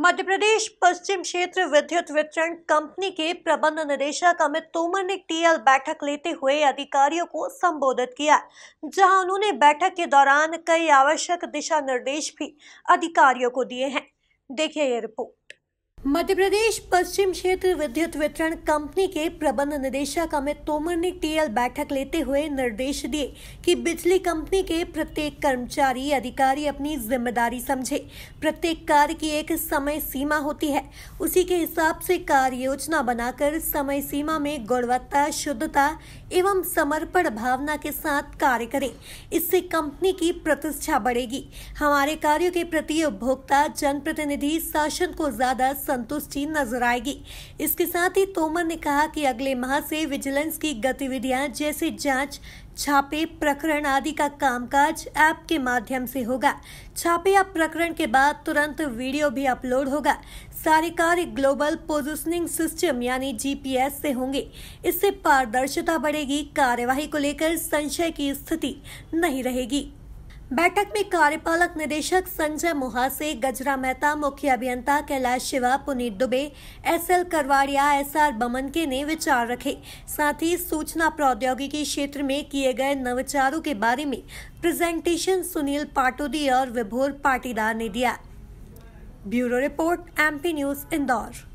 मध्य प्रदेश पश्चिम क्षेत्र विद्युत वितरण कंपनी के प्रबंध निदेशक अमित तोमर ने टीएल बैठक लेते हुए अधिकारियों को संबोधित किया जहां उन्होंने बैठक के दौरान कई आवश्यक दिशा निर्देश भी अधिकारियों को दिए हैं देखिए ये रिपोर्ट मध्य प्रदेश पश्चिम क्षेत्र विद्युत वितरण कंपनी के प्रबंध निदेशक अमित तोमर ने टीएल बैठक लेते हुए निर्देश दिए कि बिजली कंपनी के प्रत्येक कर्मचारी अधिकारी अपनी जिम्मेदारी समझे प्रत्येक कार्य की एक समय सीमा होती है उसी के हिसाब से कार्य योजना बनाकर समय सीमा में गुणवत्ता शुद्धता एवं समर्पण भावना के साथ कार्य करें इससे कंपनी की प्रतिष्ठा बढ़ेगी हमारे कार्यो के प्रति उपभोक्ता जनप्रतिनिधि शासन को ज्यादा संतुष्टि नजर आएगी इसके साथ ही तोमर ने कहा कि अगले माह से विजिलेंस की गतिविधियां जैसे जांच छापे प्रकरण आदि का कामकाज ऐप के माध्यम से होगा छापे या प्रकरण के बाद तुरंत वीडियो भी अपलोड होगा सारे कार्य ग्लोबल पोजिशनिंग सिस्टम यानी जीपीएस से होंगे इससे पारदर्शिता बढ़ेगी कार्यवाही को लेकर संशय की स्थिति नहीं रहेगी बैठक में कार्यपालक निदेशक संजय मुहासे गजरा मेहता मुख्य अभियंता Kailash Shiva Puneet Dubey S L Karwadia S R Bamanke ने विचार रखे साथ ही सूचना प्रौद्योगिकी क्षेत्र में किए गए नवचारों के बारे में प्रेजेंटेशन सुनील पाटोदी और विभोर पाटीदार ने दिया bureau report MP news Indore